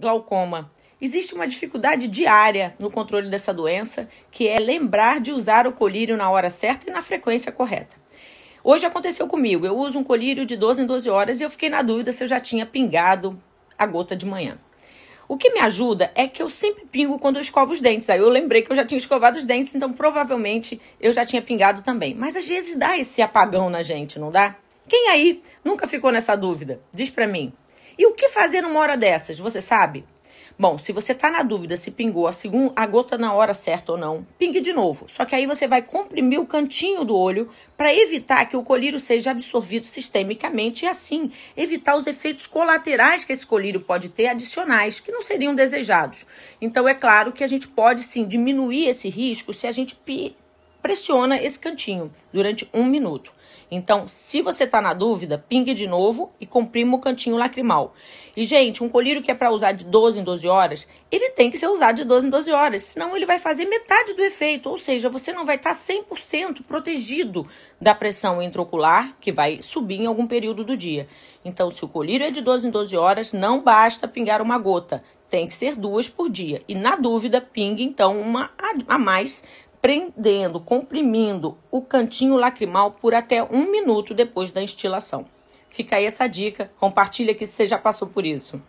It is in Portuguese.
glaucoma. Existe uma dificuldade diária no controle dessa doença, que é lembrar de usar o colírio na hora certa e na frequência correta. Hoje aconteceu comigo, eu uso um colírio de 12 em 12 horas e eu fiquei na dúvida se eu já tinha pingado a gota de manhã. O que me ajuda é que eu sempre pingo quando eu escovo os dentes. Aí eu lembrei que eu já tinha escovado os dentes, então provavelmente eu já tinha pingado também. Mas às vezes dá esse apagão na gente, não dá? Quem aí nunca ficou nessa dúvida? Diz pra mim. E o que fazer numa hora dessas? Você sabe? Bom, se você está na dúvida se pingou a, segunda, a gota na hora certa ou não, pingue de novo. Só que aí você vai comprimir o cantinho do olho para evitar que o colírio seja absorvido sistemicamente e assim evitar os efeitos colaterais que esse colírio pode ter adicionais que não seriam desejados. Então é claro que a gente pode sim diminuir esse risco se a gente pressiona esse cantinho durante um minuto. Então, se você está na dúvida, pingue de novo e comprima o cantinho lacrimal. E, gente, um colírio que é para usar de 12 em 12 horas, ele tem que ser usado de 12 em 12 horas, senão ele vai fazer metade do efeito, ou seja, você não vai estar tá 100% protegido da pressão intraocular, que vai subir em algum período do dia. Então, se o colírio é de 12 em 12 horas, não basta pingar uma gota, tem que ser duas por dia. E, na dúvida, pingue, então, uma a mais prendendo, comprimindo o cantinho lacrimal por até um minuto depois da instilação. Fica aí essa dica, compartilha que você já passou por isso.